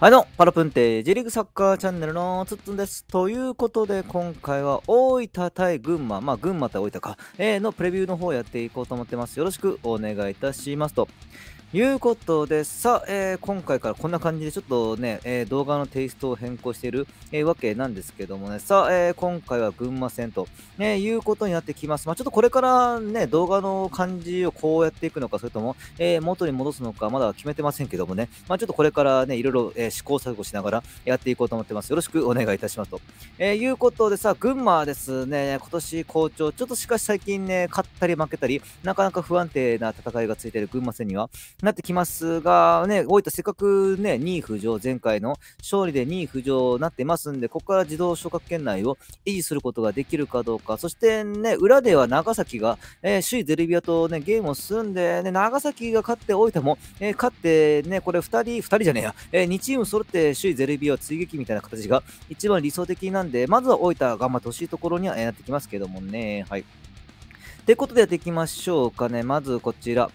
はいどうも、パラプンテージリーグサッカーチャンネルのつッつんです。ということで、今回は大分対群馬、まあ群馬対大分か、えー、のプレビューの方をやっていこうと思ってます。よろしくお願いいたしますと。いうことで、さあ、えー、今回からこんな感じでちょっとね、えー、動画のテイストを変更している、えー、わけなんですけどもね、さあ、え今回は群馬戦と、ね、いうことになってきます。まあ、ちょっとこれからね、動画の感じをこうやっていくのか、それとも、え元に戻すのか、まだ決めてませんけどもね、まあ、ちょっとこれからね、いろいろ、え試行錯誤しながらやっていこうと思ってます。よろしくお願いいたしますと。えいうことでさあ、群馬ですね、今年好調、ちょっとしかし最近ね、勝ったり負けたり、なかなか不安定な戦いがついている群馬戦には、なってきますが、ね、大分せっかくね、2位浮上、前回の勝利で2位浮上になってますんで、ここから自動昇格圏内を維持することができるかどうか、そしてね、裏では長崎が、えー、首位ゼルビアとね、ゲームを進んで、ね、長崎が勝って大分も、えー、勝ってね、これ2人、2人じゃねえや、えー、2チーム揃って首位ゼルビアを追撃みたいな形が一番理想的なんで、まずは大分頑張ってほしいところにはなってきますけどもね、はい。ってことでやっていきましょうかね。まずこちら。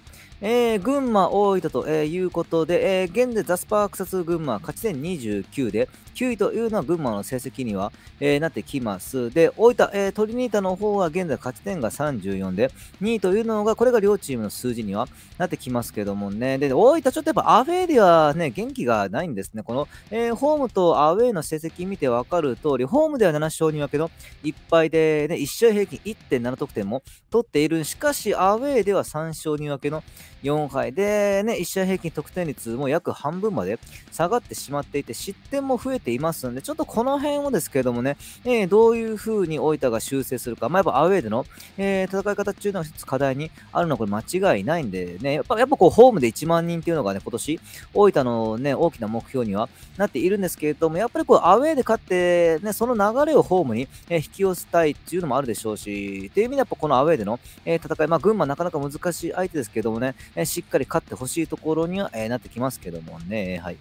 えー、群馬、大分と、いうことで、えー、現在ザスパークサス群馬勝ち点29で、9位というのは群馬の成績には、えー、なってきます。で、大分、えー、トリニータの方は現在勝ち点が34で、2位というのが、これが両チームの数字にはなってきますけどもね。で、大分ちょっとやっぱアウェーではね、元気がないんですね。この、えー、ホームとアウェーの成績見てわかる通り、ホームでは7勝2分けの1敗でね、1試合平均1.7得点も取っている。しかし、アウェーでは3勝2分けの、4敗で、ね、1試合平均得点率も約半分まで下がってしまっていて、失点も増えていますので、ちょっとこの辺をですけれどもね、えー、どういう風に大分が修正するか、まあ、やっぱアウェーでの、えー、戦い方っていうの一つ課題にあるのはこれ間違いないんでね、やっぱやっぱこうホームで1万人っていうのがね、今年、大分のね、大きな目標にはなっているんですけれども、やっぱりこうアウェーで勝って、ね、その流れをホームに、え引き寄せたいっていうのもあるでしょうし、っていう意味でやっぱこのアウェーでの、え戦い、まあ群馬なかなか難しい相手ですけどもね、えしっかり勝ってほしいところには、えなってきますけどもね。はい。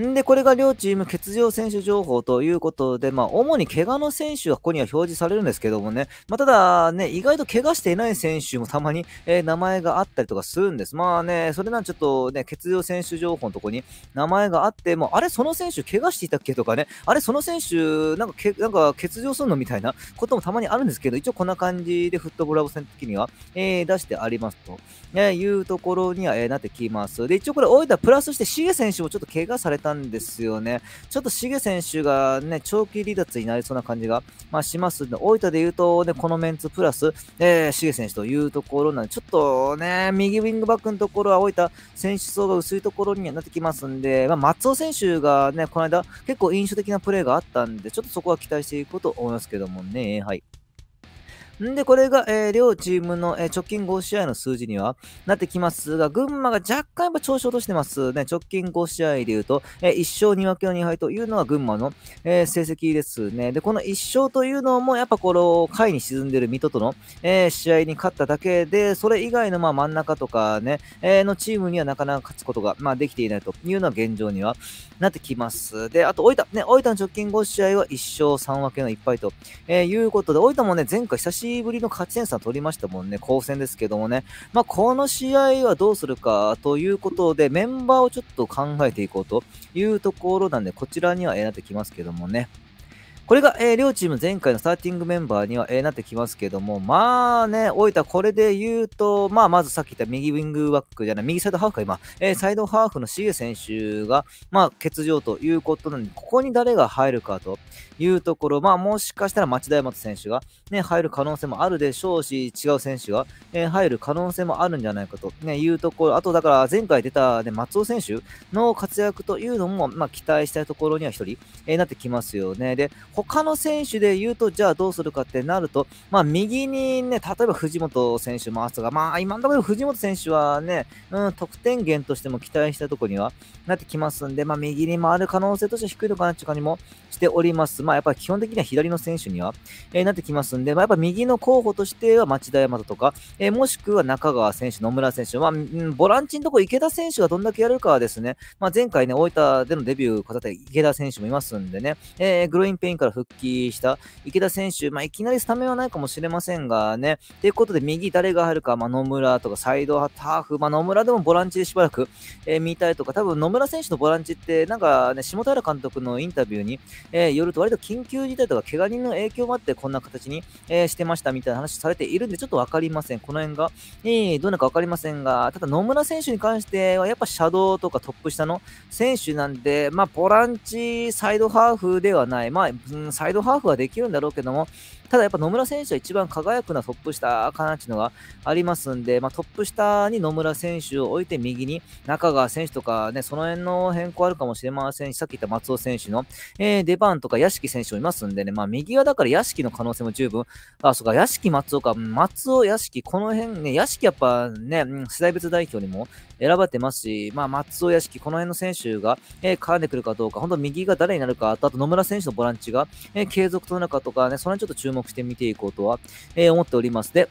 んで、これが両チーム欠場選手情報ということで、まあ、主に怪我の選手はここには表示されるんですけどもね、まあ、ただね、意外と怪我していない選手もたまに、えー、名前があったりとかするんです。まあね、それなんちょっとね、欠場選手情報のとこに名前があって、もあれ、その選手怪我していたっけとかね、あれ、その選手、なんかけ、なんか欠場するのみたいなこともたまにあるんですけど、一応こんな感じでフットボールラボ戦的には、えー、出してありますと、えー、いうところには、えなってきます。で、一応これ、大分プラスして、シゲ選手もちょっと怪我されたたんですよね。ちょっとシゲ選手がね、長期離脱になりそうな感じが、まあ、しますので、大分で言うと、ね、このメンツプラス、えー、シゲ選手というところなんで、ちょっとね、右ウィングバックのところは大分選手層が薄いところにはなってきますんで、まあ、松尾選手がね、この間結構印象的なプレーがあったんで、ちょっとそこは期待していこうと思いますけどもね、はい。んで、これが、えー、両チームの、えー、直近5試合の数字にはなってきますが、群馬が若干やっぱ調子落としてますね。直近5試合でいうと、えー、1勝2分けの2敗というのは群馬の、えー、成績ですね。で、この1勝というのも、やっぱこの、下位に沈んでる水戸との、えー、試合に勝っただけで、それ以外の、まあ、真ん中とかね、えー、のチームにはなかなか勝つことが、まあ、できていないというのは現状にはなってきます。で、あと、大分、ね、大分の直近5試合は1勝3分けの1敗と、えー、いうことで、大分もね、前回久ししぶりの勝ち点差取りましたもんね、後戦ですけどもね、まあ、この試合はどうするかということで、メンバーをちょっと考えていこうというところなんで、こちらにはえなってきますけどもね。これが、えー、両チーム前回のスターティングメンバーには、えー、なってきますけども、まあね、大分これで言うと、まあまずさっき言った右ウィングバックじゃない、右サイドハーフか今、えー、サイドハーフのシゲ選手が、まあ欠場ということなんで、ここに誰が入るかというところ、まあもしかしたら町田山選手がね、入る可能性もあるでしょうし、違う選手が、えー、入る可能性もあるんじゃないかと、ね、いうところ、あとだから前回出た、ね、松尾選手の活躍というのも、まあ期待したいところには一人、えー、なってきますよね。で、他の選手で言うと、じゃあどうするかってなると、まあ、右にね、例えば藤本選手回すとか、まあ、今のところ藤本選手はね、うん、得点源としても期待したところにはなってきますんで、まあ、右に回る可能性として低いのかなっていう感じもしております。まあ、やっぱり基本的には左の選手には、えー、なってきますんで、まあ、やっぱ右の候補としては町田山田とか、えー、もしくは中川選手、野村選手、まあ、うん、ボランチのとこ池田選手がどんだけやるかはですね、まあ、前回ね、大分でのデビュー方飾っ池田選手もいますんでね、えー、グロインペインからから復帰した池田選手、まあ、いきなりスタメンはないかもしれませんがね、ということで右誰が入るか、まあ、野村とかサイドハーフ、まあ、野村でもボランチでしばらく、えー、見たいとか、多分野村選手のボランチって、なんかね、下平監督のインタビューに、えー、よると、割と緊急事態とか、怪我人の影響もあって、こんな形に、えー、してましたみたいな話されているんで、ちょっと分かりません。この辺が、えー、どうなるか分かりませんが、ただ野村選手に関しては、やっぱシャドウとかトップ下の選手なんで、まあ、ボランチ、サイドハーフではない、まあ、サイドハーフはできるんだろうけども、ただやっぱ野村選手は一番輝くのはトップ下かなっていうのがありますんで、まあ、トップ下に野村選手を置いて右に中川選手とかね、その辺の変更あるかもしれませんし、さっき言った松尾選手の、えー、出番とか屋敷選手もいますんでね、まあ、右はだから屋敷の可能性も十分、あ、そうか、屋敷松尾か、松尾屋敷、この辺ね、屋敷やっぱね、世代別代表にも選ばれてますし、まあ、松尾屋敷、この辺の選手が、えー、絡んでくるかどうか、本当右が誰になるか、あとあと野村選手のボランチが、えー、継続となるかとかね、その辺ちょっと注目目して見ていこうとは、えー、思っておりますで、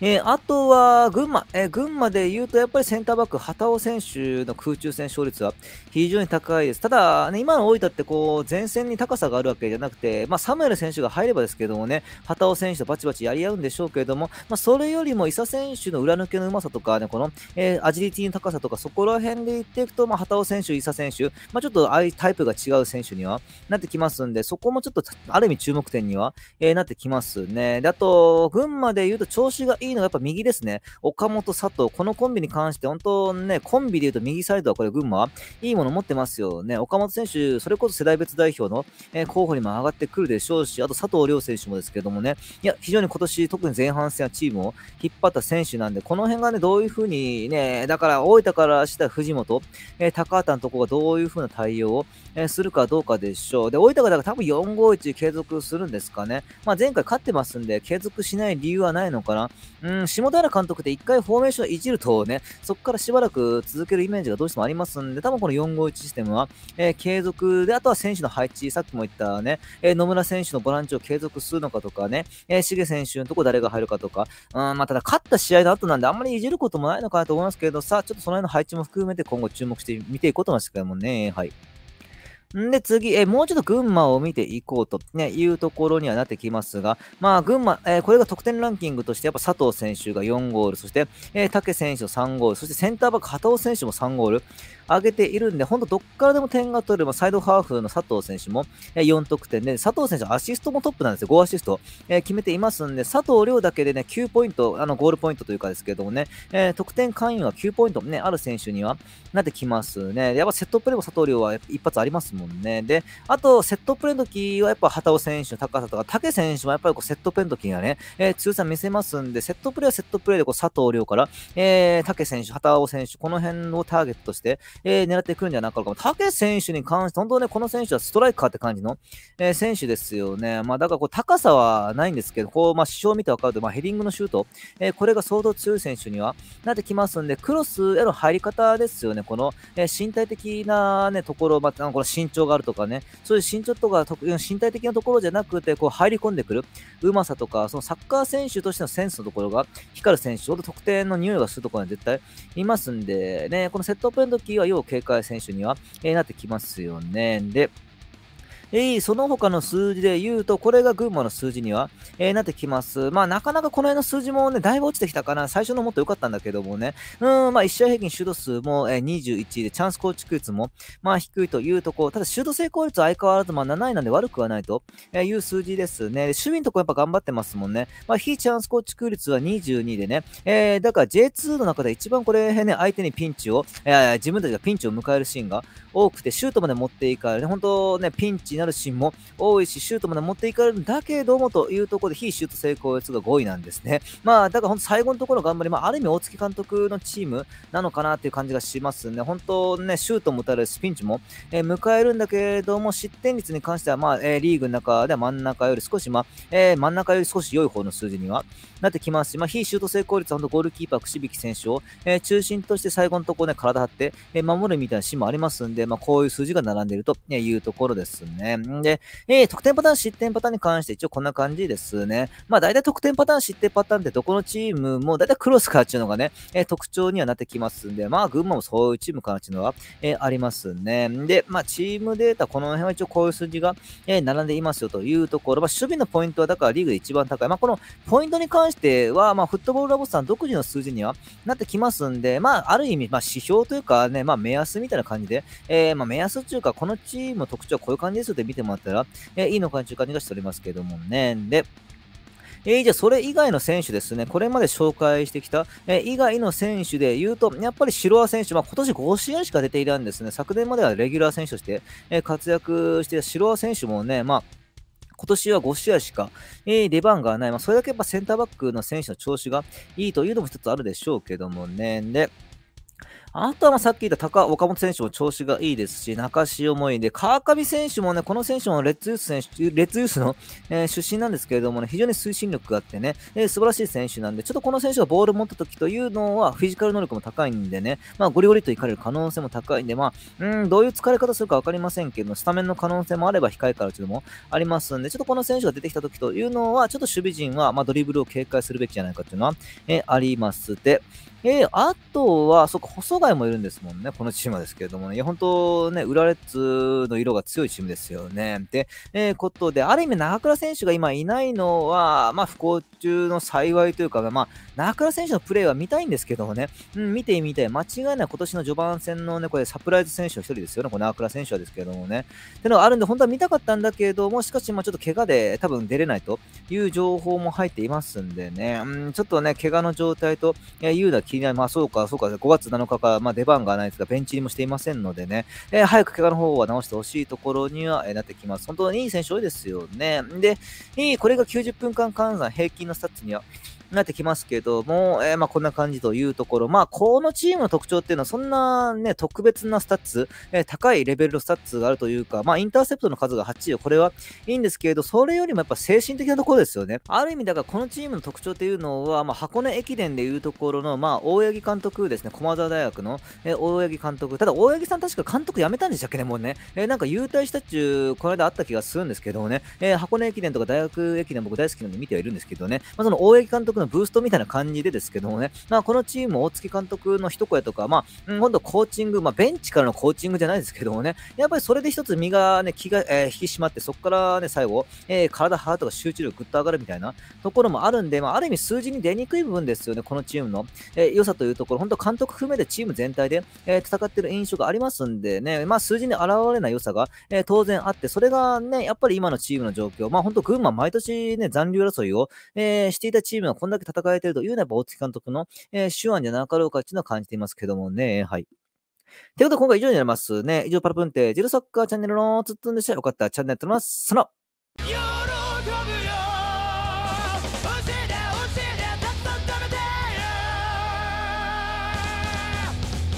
えー、あとは群馬、えー、群馬で言うと、やっぱりセンターバック、畑尾選手の空中戦勝率は非常に高いです。ただ、ね、今の大分ってこう前線に高さがあるわけじゃなくて、まあ、サムエル選手が入ればですけどもね、畑尾選手とバチバチやり合うんでしょうけれども、まあ、それよりも伊佐選手の裏抜けのうまさとか、ね、この、えー、アジリティの高さとか、そこら辺で言っていくと、まあ、畑尾選手、伊佐選手、まあ、ちょっとああいうタイプが違う選手にはなってきますんで、そこもちょっとある意味注目点には、えー、なってきますね。であと、群馬で言うと調子がいいいいのはやっぱ右ですね。岡本、佐藤、このコンビに関して、本当ね、コンビで言うと右サイドはこれ群馬、いいもの持ってますよね。岡本選手、それこそ世代別代表の、え候補にも上がってくるでしょうし、あと佐藤亮選手もですけどもね、いや、非常に今年、特に前半戦はチームを引っ張った選手なんで、この辺がね、どういうふうにね、だから大分からした藤本、え高畑のところがどういうふうな対応を、えするかどうかでしょう。で、大分がだから多分451継続するんですかね。まあ、前回勝ってますんで、継続しない理由はないのかな。うん、下平監督って一回フォーメーションいじるとね、そこからしばらく続けるイメージがどうしてもありますんで、多分この451システムは、えー、継続で、あとは選手の配置、さっきも言ったね、えー、野村選手のボランチを継続するのかとかね、えー、重選手のとこ誰が入るかとか、うん、まあ、ただ勝った試合の後なんであんまりいじることもないのかなと思いますけど、さあ、ちょっとその辺の配置も含めて今後注目して見ていこうと思いますけどもね、はい。んで、次、えもうちょっと群馬を見ていこうと、ね、いうところにはなってきますが、まあ、群馬、えー、これが得点ランキングとして、やっぱ佐藤選手が4ゴール、そして、えー、竹選手の3ゴール、そしてセンターバック、畑尾選手も3ゴール、上げているんで、本当どっからでも点が取れば、サイドハーフの佐藤選手も4得点で、佐藤選手アシストもトップなんですよ、5アシスト、えー、決めていますんで、佐藤亮だけでね、9ポイント、あのゴールポイントというかですけどもね、えー、得点関与は9ポイント、ね、ある選手にはなってきますね。やっぱセットプレーも佐藤亮は一発ありますもんね。で、あと、セットプレーの時はやっぱ畑尾選手の高さとか、竹選手もやっぱりこうセットプレーの時にはね、えー、通算見せますんで、セットプレーはセットプレーでこう佐藤亮から、えー、竹選手、畑尾選手、この辺をターゲットして、えー、狙ってくるんじゃなかろうか。武選手に関して、本当ね、この選手はストライカーって感じの、えー、選手ですよね。まあ、だからこう高さはないんですけど、こう、まあ、主張を見てわかると、まあ、ヘディングのシュート、えー、これが相当強い選手にはなってきますんで、クロスへの入り方ですよね。この、え身体的な、ね、ところ、まあ、この身長があるとかね、そういう身長とか、身体的なところじゃなくて、こう、入り込んでくるうまさとか、そのサッカー選手としてのセンスのところが光る選手、ほど得点の匂いがするところに絶対いますんで、ね、このセットプレーの時は要警戒選手には、えなってきますよね。で、えー、その他の数字で言うと、これが群馬の数字には、えー、なってきます。まあ、なかなかこの辺の数字もね、だいぶ落ちてきたかな。最初のもっと良かったんだけどもね。うん、まあ、1試合平均シュート数も、えー、21で、チャンス構築率も、まあ、低いというとこただ、シュート成功率は相変わらず、まあ、7位なんで悪くはないという数字ですね。守備のとこやっぱ頑張ってますもんね。まあ、非チャンス構築率は22でね。えー、だから J2 の中で一番これ、ね、相手にピンチを、えー、自分たちがピンチを迎えるシーンが多くて、シュートまで持っていかれる、ほ本当ね、ピンチになるシーンも多いし、シュートまで持っていかれるんだけどもというところで、非シュート成功率が5位なんですね。まあ、だから本当最後のところ頑張り、まあ、ある意味大月監督のチームなのかなという感じがしますね。本当ね、シュートも打たれるスピンチも、えー、迎えるんだけれども、失点率に関しては、まあ、えー、リーグの中では真ん中より少し、まあ、えー、真ん中より少し良い方の数字にはなってきますし、まあ、非シュート成功率はゴールキーパー、くしびき選手を、えー、中心として最後のところね、体張って、えー、守るみたいなシーンもありますんで、まあ、こういう数字が並んでいるというところですね。ね。で、えー、得点パターン、失点パターンに関して一応こんな感じですね。まあ大体得点パターン、失点パターンってどこのチームも大体クロスかっていうのがね、えー、特徴にはなってきますんで、まあ群馬もそういうチームかなっていうのは、えー、ありますね。で、まあチームデータ、この辺は一応こういう数字が、え並んでいますよというところ、まあ守備のポイントはだからリーグで一番高い。まあこのポイントに関しては、まあフットボールラボさん独自の数字にはなってきますんで、まあある意味、まあ指標というかね、まあ目安みたいな感じで、えまあ目安というかこのチームの特徴はこういう感じですよで見てもらったら、えいいのかなという感じがしておりますけどもね。で、えー、じゃあそれ以外の選手ですね、これまで紹介してきた、えー、以外の選手で言うと、やっぱりシロア選手、まあ、今年5試合しか出ていないんですね、昨年まではレギュラー選手として、えー、活躍していたシロア選手もね、まあ、今年は5試合しか、え出番がない、まあ、それだけやっぱセンターバックの選手の調子がいいというのも一つあるでしょうけどもね。であとはまさっき言った高岡本選手も調子がいいですし、中潮もいいで、川上選手もね、この選手もレッツユース選手、レッツユースの、えー、出身なんですけれどもね、非常に推進力があってね、えー、素晴らしい選手なんで、ちょっとこの選手がボール持った時というのは、フィジカル能力も高いんでね、まあ、ゴリゴリと行かれる可能性も高いんで、まあ、うん、どういう疲れ方するか分かりませんけど、スタメンの可能性もあれば、控えからというのもありますんで、ちょっとこの選手が出てきた時というのは、ちょっと守備陣は、まあ、ドリブルを警戒するべきじゃないかというのは、えー、ありますで、えー、あとは、そっか、細貝回もいるんですもんね、このチームですけれどもね。いや、本当ね、裏和レッツの色が強いチームですよね。で、えー、ことで、ある意味、長倉選手が今いないのは、まあ、不幸中の幸いというか、まあ、長倉選手のプレーは見たいんですけどもね、うん、見てみたい。間違いない今年の序盤戦のね、これ、サプライズ選手の一人ですよね、この長倉選手はですけれどもね。ってのがあるんで、本当は見たかったんだけれども、しかし、まあ、ちょっと怪我で多分出れないという情報も入っていますんでね、うん、ちょっとね、怪我の状態というのは気になる。まあ、そうか、そうか、5月7日からか、まあ、出番がないですが、ベンチ入りもしていませんのでね、えー、早く怪我の方は直してほしいところには、えー、なってきます。本当にいい選手多いですよね。で、いいこれが90分間換算、平均のスタッツには、なってきますけども、えー、まあこんな感じというところ、まあこのチームの特徴っていうのはそんなね、特別なスタッツ、えー、高いレベルのスタッツがあるというか、まあインターセプトの数が8よ、これはいいんですけれど、それよりもやっぱ精神的なところですよね。ある意味だからこのチームの特徴っていうのは、まあ箱根駅伝でいうところの、まあ大八木監督ですね、駒沢大学の、えー、大八木監督、ただ大八木さん確か監督辞めたんでしたっけね、もうね、えー、なんか優退したっちゅう、この間あった気がするんですけどもね、えー、箱根駅伝とか大学駅伝僕大好きなんで見てはいるんですけどね、まあその大八木監督のブーストみたいな感じでですけどもね、まあ、このチーム、大月監督の一声とか、まあ、今度コーチング、まあ、ベンチからのコーチングじゃないですけどもね、やっぱりそれで一つ身がね、気が、えー、引き締まって、そこからね、最後、えー、体、ハートが集中力ぐっと上がるみたいなところもあるんで、まあ、ある意味数字に出にくい部分ですよね、このチームの、えー、良さというところ、本当監督含めてチーム全体で、えー、戦ってる印象がありますんでね、まあ、数字に表れない良さが、えー、当然あって、それがね、やっぱり今のチームの状況、まあ、本当群馬毎年ね、残留争いを、えー、していたチームがこんだけ戦えてるというのは、大月監督の、えー、手腕じゃなかろうかっていうのは感じていますけどもね。はい。ということで、今回以上になりますね。以上、パラプンテ、ジルサッカーチャンネルのつっつんでした。よかったらチャンネル登録ます。その